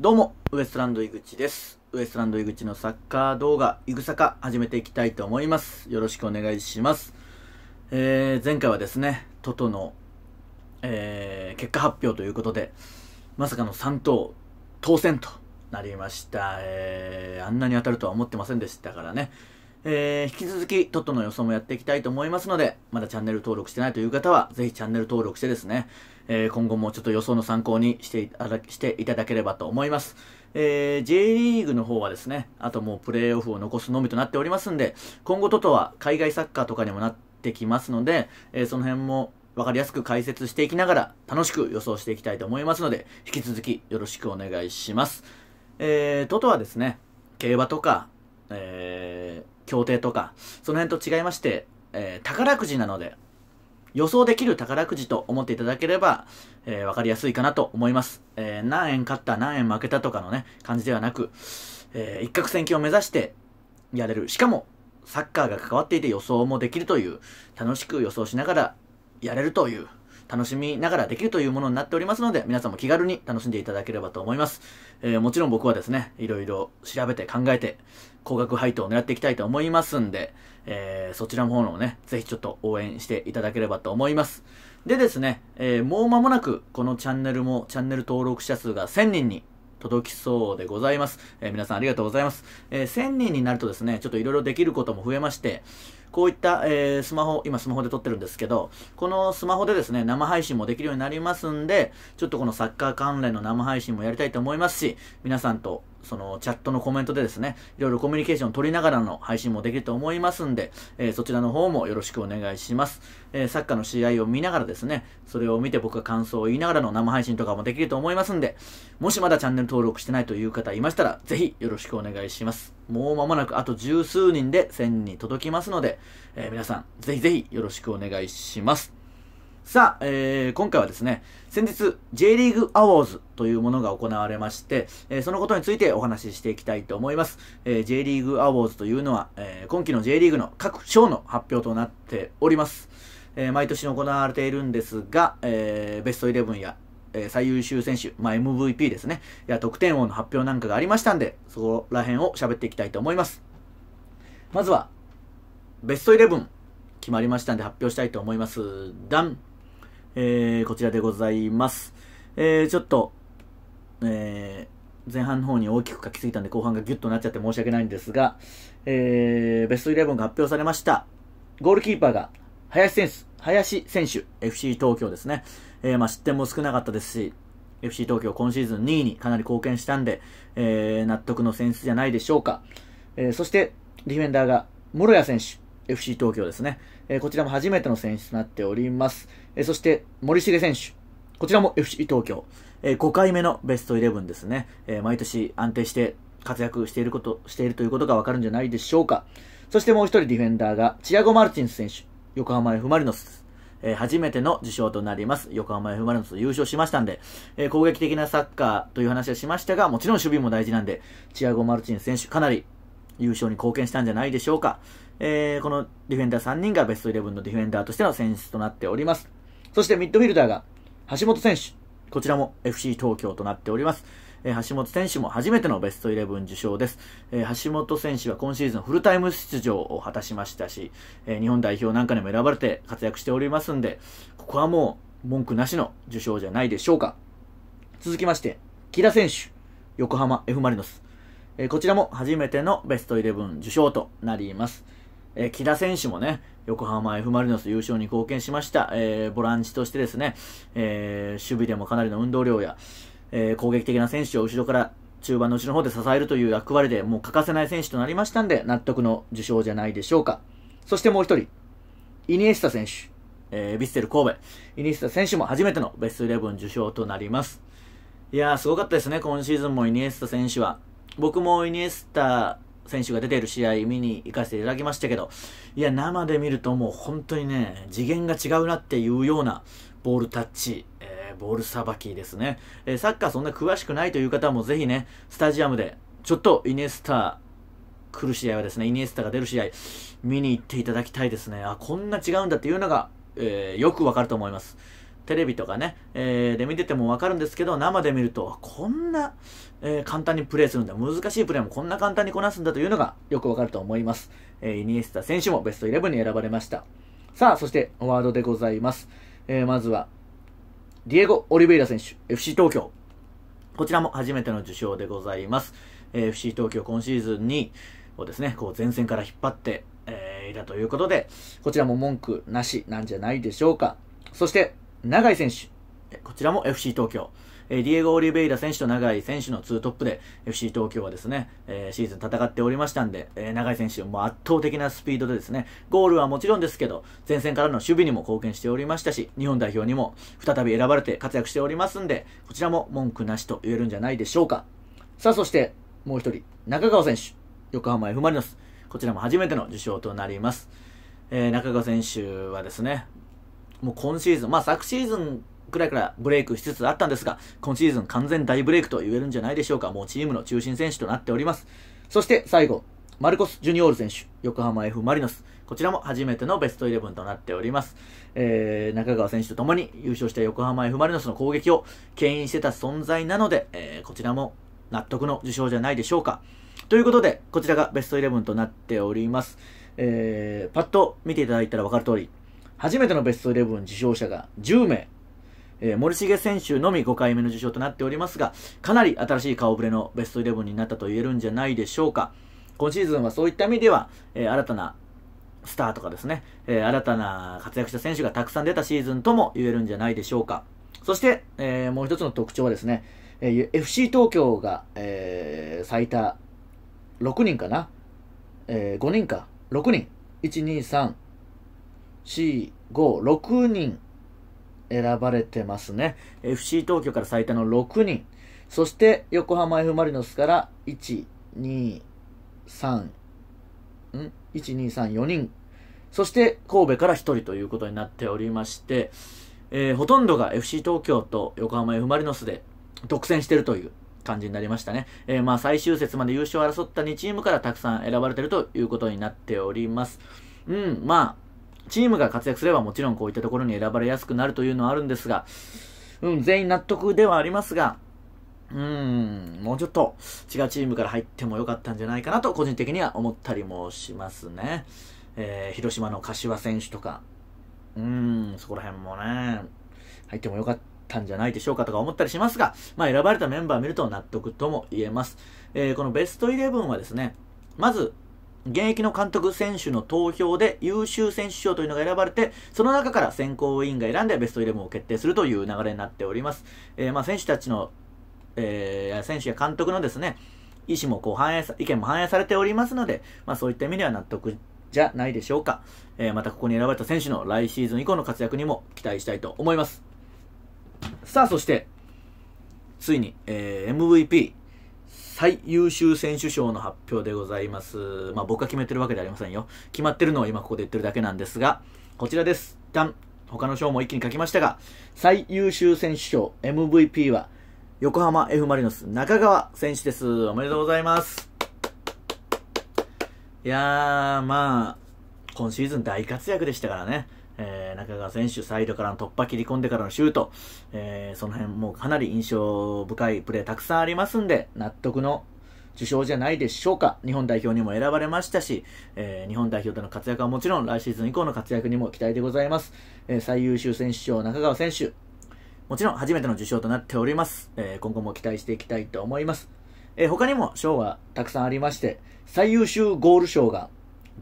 どうも、ウエストランド井口です。ウエストランド井口のサッカー動画、いぐさか始めていきたいと思います。よろしくお願いします。えー、前回はですね、トトの、えー、結果発表ということで、まさかの3等当選となりました。えー、あんなに当たるとは思ってませんでしたからね。えー、引き続きトットの予想もやっていきたいと思いますので、まだチャンネル登録してないという方は、ぜひチャンネル登録してですね、えー、今後もちょっと予想の参考にしていただしていただければと思います。えー、J リーグの方はですね、あともうプレーオフを残すのみとなっておりますんで、今後トトは海外サッカーとかにもなってきますので、えー、その辺もわかりやすく解説していきながら楽しく予想していきたいと思いますので、引き続きよろしくお願いします。えー、トトはですね、競馬とか、えー、協定とか、その辺と違いまして、えー、宝くじなので、予想できる宝くじと思っていただければ、えー、わかりやすいかなと思います。えー、何円勝った、何円負けたとかのね、感じではなく、えー、一攫千金を目指してやれる。しかも、サッカーが関わっていて予想もできるという、楽しく予想しながらやれるという、楽しみながらできるというものになっておりますので、皆さんも気軽に楽しんでいただければと思います。えー、もちろん僕はですね、いろいろ調べて考えて、高額配当を狙っていきたいと思いますんで、えー、そちらの方のね、ぜひちょっと応援していただければと思います。でですね、えー、もう間もなくこのチャンネルもチャンネル登録者数が1000人に届きそうでございます。えー、皆さんありがとうございます。えー、1000人になるとですね、ちょっといろいろできることも増えまして、こういった、えー、スマホ、今スマホで撮ってるんですけど、このスマホでですね、生配信もできるようになりますんで、ちょっとこのサッカー関連の生配信もやりたいと思いますし、皆さんとそのチャットのコメントでですね、いろいろコミュニケーションを取りながらの配信もできると思いますんで、えー、そちらの方もよろしくお願いします。えー、サッカーの試合を見ながらですね、それを見て僕が感想を言いながらの生配信とかもできると思いますんで、もしまだチャンネル登録してないという方いましたら、ぜひよろしくお願いします。もう間もなくあと十数人で1000人届きますので、えー、皆さん、ぜひぜひよろしくお願いします。さあ、えー、今回はですね、先日 J リーグアワーズというものが行われまして、えー、そのことについてお話ししていきたいと思います。えー、J リーグアワーズというのは、え今季の J リーグの各賞の発表となっております。え毎年行われているんですが、えベストイレブンや、え最優秀選手、まあ、MVP ですね、や得点王の発表なんかがありましたんで、そこら辺を喋っていきたいと思います。まずは、ベストイレブン決まりましたんで発表したいと思います。ダンえー、こちらでございます。えー、ちょっと、えー、前半の方に大きく書きすぎたんで後半がギュッとなっちゃって申し訳ないんですが、えー、ベストイレブンが発表されました。ゴールキーパーが、林選手、林選手、FC 東京ですね。えー、まあ失点も少なかったですし、FC 東京今シーズン2位にかなり貢献したんで、えー、納得の選出じゃないでしょうか。えー、そして、ディフェンダーが、諸谷選手、FC 東京ですね。えー、こちらも初めての選出となっております。えー、そして、森重選手。こちらも FC 東京。えー、5回目のベストイレブンですね。え毎年安定して活躍していること、しているということがわかるんじゃないでしょうか。そしてもう一人ディフェンダーが、チアゴ・マルチンス選手。横浜 F・ マリノス。えー、初めての受賞となります。横浜 F・ マリノス優勝しましたんで、えー、攻撃的なサッカーという話はしましたが、もちろん守備も大事なんで、チアゴ・マルチン選手かなり優勝に貢献したんじゃないでしょうか。えー、このディフェンダー3人がベストイレブンのディフェンダーとしての選出となっております。そしてミッドフィルダーが橋本選手。こちらも FC 東京となっております。えー、橋本選手も初めてのベストイレブン受賞です。えー、橋本選手は今シーズンフルタイム出場を果たしましたし、えー、日本代表なんかにも選ばれて活躍しておりますんで、ここはもう文句なしの受賞じゃないでしょうか。続きまして、木田選手、横浜 F・ マリノス。えこちらも初めてのベストイレブン受賞となります。えー、木田選手もね、横浜 F・ マリノス優勝に貢献しました。えー、ボランチとしてですね、えー、守備でもかなりの運動量や、えー、攻撃的な選手を後ろから中盤の後ろの方で支えるという役割でもう欠かせない選手となりましたんで、納得の受賞じゃないでしょうか。そしてもう一人、イニエスタ選手、えー、ヴィッセル神戸、イニエスタ選手も初めてのベストイレブン受賞となります。いやー、すごかったですね、今シーズンもイニエスタ選手は。僕もイニエスタ選手が出ている試合見に行かせていただきましたけど、いや、生で見るともう本当にね、次元が違うなっていうようなボールタッチ、えー、ボールさばきですね、えー、サッカーそんな詳しくないという方もぜひね、スタジアムで、ちょっとイネスタ来る試合はですね、イニエスタが出る試合、見に行っていただきたいですね。あ、こんな違うんだっていうのが、えー、よくわかると思います。テレビとかね、えー、で見ててもわかるんですけど、生で見ると、こんな、えー、簡単にプレーするんだ。難しいプレーもこんな簡単にこなすんだというのがよくわかると思います。えー、イニエスタ選手もベスト11に選ばれました。さあ、そしてワードでございます。えー、まずは、ディエゴ・オリベイラ選手、FC 東京。こちらも初めての受賞でございます。えー、FC 東京今シーズンに、をですね、こう前線から引っ張って、えー、いたということで、こちらも文句なしなんじゃないでしょうか。そして、永井選手、こちらも FC 東京。えディエゴ・オリベイラ選手と永井選手の2トップで FC 東京はですね、えー、シーズン戦っておりましたんで、えー、永井選手も圧倒的なスピードでですね、ゴールはもちろんですけど、前線からの守備にも貢献しておりましたし、日本代表にも再び選ばれて活躍しておりますんで、こちらも文句なしと言えるんじゃないでしょうか。さあ、そしてもう1人、中川選手、横浜 F・ マリノス、こちらも初めての受賞となります。えー、中川選手はですね、もう今シーズン、まあ昨シーズンくらいからブレイクしつつあったんですが、今シーズン完全大ブレイクと言えるんじゃないでしょうか。もうチームの中心選手となっております。そして最後、マルコス・ジュニオール選手、横浜 F・ マリノス。こちらも初めてのベストイレブンとなっております。えー、中川選手と共に優勝した横浜 F・ マリノスの攻撃を牽引してた存在なので、えー、こちらも納得の受賞じゃないでしょうか。ということで、こちらがベストイレブンとなっております。えー、パッと見ていただいたらわかる通り、初めてのベストイレブン受賞者が10名、えー、森重選手のみ5回目の受賞となっておりますが、かなり新しい顔ぶれのベストイレブンになったと言えるんじゃないでしょうか。今シーズンはそういった意味では、えー、新たなスターとかですね、えー、新たな活躍した選手がたくさん出たシーズンとも言えるんじゃないでしょうか。そして、えー、もう一つの特徴はですね、え FC 東京が、え最多6人かな、え5人か、6人、1、2、3、4、5、6人選ばれてますね。FC 東京から最多の6人。そして横浜 F・ マリノスから1、2、3、ん ?1、2、3、4人。そして神戸から1人ということになっておりまして、えー、ほとんどが FC 東京と横浜 F・ マリノスで独占してるという感じになりましたね。えー、まあ最終節まで優勝を争った2チームからたくさん選ばれてるということになっております。うん、まあチームが活躍すればもちろんこういったところに選ばれやすくなるというのはあるんですが、うん、全員納得ではありますが、うん、もうちょっと違うチームから入ってもよかったんじゃないかなと個人的には思ったりもしますね。えー、広島の柏選手とか、うん、そこら辺もね、入ってもよかったんじゃないでしょうかとか思ったりしますが、まあ選ばれたメンバーを見ると納得とも言えます。えー、このベストイレブンはですね、まず、現役の監督選手の投票で優秀選手賞というのが選ばれて、その中から選考委員が選んでベストイレブンを決定するという流れになっております。えー、まあ選手たちの、えー、選手や監督のですね、意思もこう反映意見も反映されておりますので、まあそういった意味では納得じゃないでしょうか。えー、またここに選ばれた選手の来シーズン以降の活躍にも期待したいと思います。さあ、そして、ついに、えー、MVP、最優秀選手賞の発表でございます。まあ僕が決めてるわけではありませんよ。決まってるのは今ここで言ってるだけなんですが、こちらです。一旦、他の賞も一気に書きましたが、最優秀選手賞 MVP は、横浜 F・ マリノス中川選手です。おめでとうございます。いやー、まあ、今シーズン大活躍でしたからね。え中川選手、サイドからの突破切り込んでからのシュート、えー、その辺もかなり印象深いプレーたくさんありますんで、納得の受賞じゃないでしょうか。日本代表にも選ばれましたし、えー、日本代表での活躍はもちろん来シーズン以降の活躍にも期待でございます。えー、最優秀選手賞、中川選手、もちろん初めての受賞となっております。えー、今後も期待していきたいと思います。え他にも賞はたくさんありまして、最優秀ゴール賞が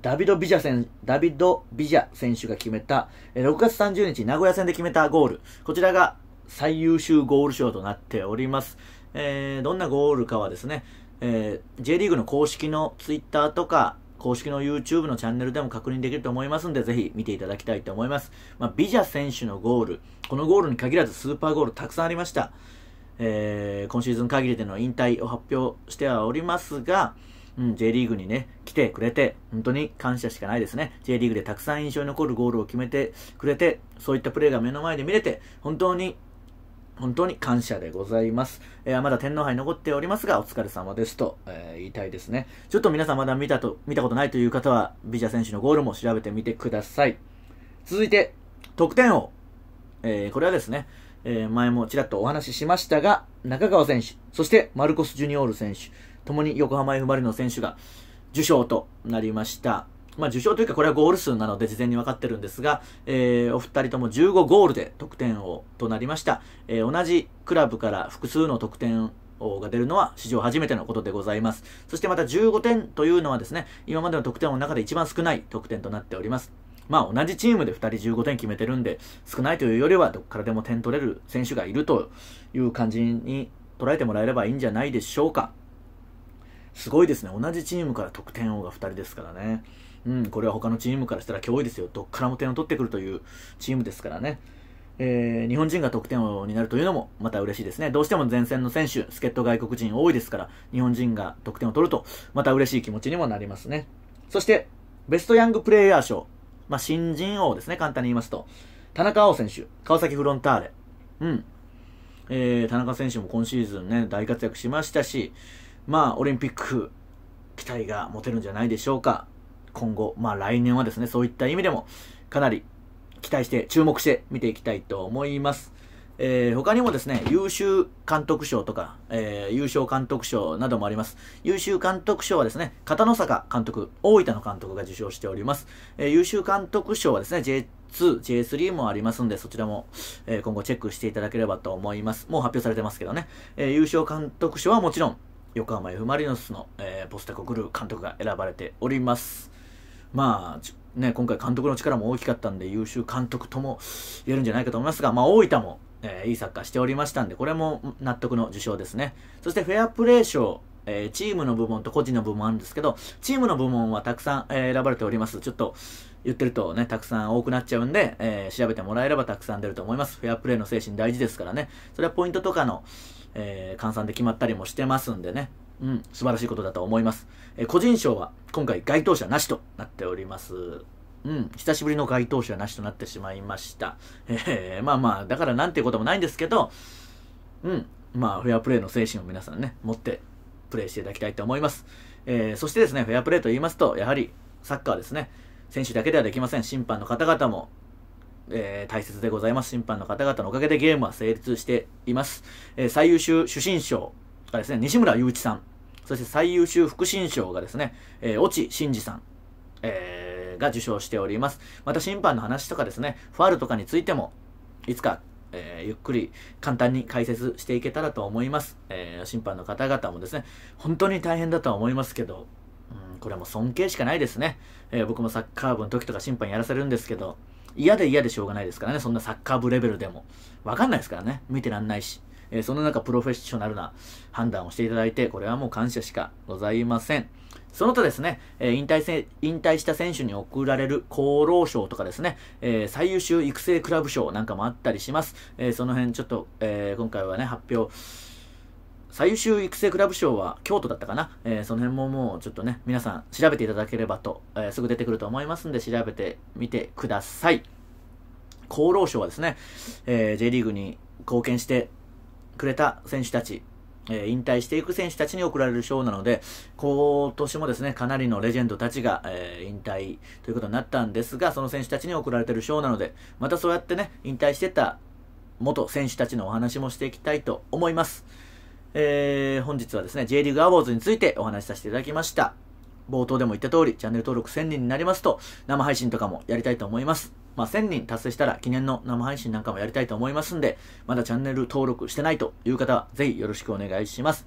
ダビド・ビジャ選ダビド・ビジャ選手が決めた、6月30日、名古屋戦で決めたゴール。こちらが最優秀ゴール賞となっております。えー、どんなゴールかはですね、えー、J リーグの公式の Twitter とか、公式の YouTube のチャンネルでも確認できると思いますんで、ぜひ見ていただきたいと思います。まあ、ビジャ選手のゴール、このゴールに限らずスーパーゴールたくさんありました。えー、今シーズン限りでの引退を発表してはおりますが、うん、J リーグにね、来てくれて、本当に感謝しかないですね。J リーグでたくさん印象に残るゴールを決めてくれて、そういったプレーが目の前で見れて、本当に本当に感謝でございます。えー、まだ天皇杯残っておりますが、お疲れ様ですと、えー、言いたいですね。ちょっと皆さんまだ見たと、見たことないという方は、ビジャ選手のゴールも調べてみてください。続いて、得点王。えー、これはですね、え前もちらっとお話ししましたが、中川選手、そしてマルコス・ジュニオール選手、ともに横浜 F・ マリノ選手が受賞となりました。まあ、受賞というかこれはゴール数なので事前に分かってるんですが、えー、お二人とも15ゴールで得点王となりました、えー、同じクラブから複数の得点王が出るのは史上初めてのことでございますそしてまた15点というのはですね今までの得点王の中で一番少ない得点となっておりますまあ同じチームで2人15点決めてるんで少ないというよりはどこからでも点取れる選手がいるという感じに捉えてもらえればいいんじゃないでしょうかすごいですね。同じチームから得点王が2人ですからね。うん、これは他のチームからしたら脅威ですよ。どっからも点を取ってくるというチームですからね。えー、日本人が得点王になるというのもまた嬉しいですね。どうしても前線の選手、助っ人外国人多いですから、日本人が得点を取ると、また嬉しい気持ちにもなりますね。そして、ベストヤングプレイヤー賞。まあ、新人王ですね、簡単に言いますと。田中碧選手、川崎フロンターレ。うん。えー、田中選手も今シーズンね、大活躍しましたし、まあ、オリンピック、期待が持てるんじゃないでしょうか。今後、まあ来年はですね、そういった意味でも、かなり期待して、注目して見ていきたいと思います。えー、他にもですね、優秀監督賞とか、えー、優勝監督賞などもあります。優秀監督賞はですね、片野坂監督、大分の監督が受賞しております。えー、優秀監督賞はですね、J2、J3 もありますんで、そちらも、え今後チェックしていただければと思います。もう発表されてますけどね。え優勝監督賞はもちろん、横浜 F・ マリノスの、えー、ポステコ・グルー監督が選ばれております。まあ、ね、今回監督の力も大きかったんで優秀監督とも言えるんじゃないかと思いますが、まあ、大分も、えー、いいサッカーしておりましたんで、これも納得の受賞ですね。そしてフェアプレー賞、えー、チームの部門と個人の部門あるんですけど、チームの部門はたくさん、えー、選ばれております。ちょっと言ってるとね、たくさん多くなっちゃうんで、えー、調べてもらえればたくさん出ると思います。フェアプレーの精神大事ですからね。それはポイントとかの、えー、換算で決まったりもしてますんでね、うん、素晴らしいことだと思います。えー、個人賞は今回該当者なしとなっております。うん、久しぶりの該当者なしとなってしまいました。えー、まあまあ、だからなんていうこともないんですけど、うん、まあ、フェアプレーの精神を皆さんね、持ってプレイしていただきたいと思います。えー、そしてですね、フェアプレーと言いますと、やはりサッカーですね、選手だけではできません。審判の方々も、えー、大切でございます。審判の方々のおかげでゲームは成立しています。えー、最優秀主審賞がですね、西村雄一さん。そして最優秀副審賞がですね、えー、越智慎二さん。えー、が受賞しております。また審判の話とかですね、ファールとかについても、いつかえー、ゆっくり簡単に解説していけたらと思います、えー、審判の方々もですね本当に大変だとは思いますけど、うん、これはもう尊敬しかないですね、えー、僕もサッカー部の時とか審判やらせるんですけど嫌で嫌でしょうがないですからね、そんなサッカー部レベルでも。わかんないですからね、見てらんないし。えー、その中、プロフェッショナルな判断をしていただいて、これはもう感謝しかございません。その他ですね、えー、引退せ引退した選手に贈られる厚労賞とかですね、えー、最優秀育成クラブ賞なんかもあったりします。えその辺ちょっと、え今回はね、発表最優秀育成クラブ賞は京都だったかな、えー、その辺ももうちょっとね、皆さん調べていただければと、えー、すぐ出てくると思いますんで、調べてみてください。厚労省はですね、えー、J リーグに貢献してくれた選手たち、え引退していく選手たちに贈られる賞なので、今年もですね、かなりのレジェンドたちが、えー、引退ということになったんですが、その選手たちに贈られてる賞なので、またそうやってね、引退してた元選手たちのお話もしていきたいと思います。えー、本日はですね、J リーグアワーズについてお話しさせていただきました。冒頭でも言った通り、チャンネル登録1000人になりますと、生配信とかもやりたいと思います。まあ、1000人達成したら記念の生配信なんかもやりたいと思いますんで、まだチャンネル登録してないという方は、ぜひよろしくお願いします。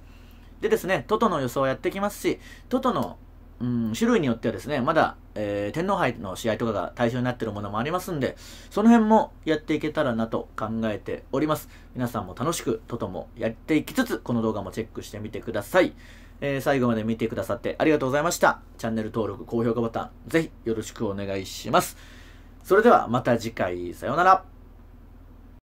でですね、トトの予想をやってきますし、トトのうん、種類によってはですね、まだ、えー、天皇杯の試合とかが対象になっているものもありますんで、その辺もやっていけたらなと考えております。皆さんも楽しく、とともやっていきつつ、この動画もチェックしてみてください。えー、最後まで見てくださってありがとうございました。チャンネル登録、高評価ボタン、ぜひよろしくお願いします。それではまた次回、さようなら。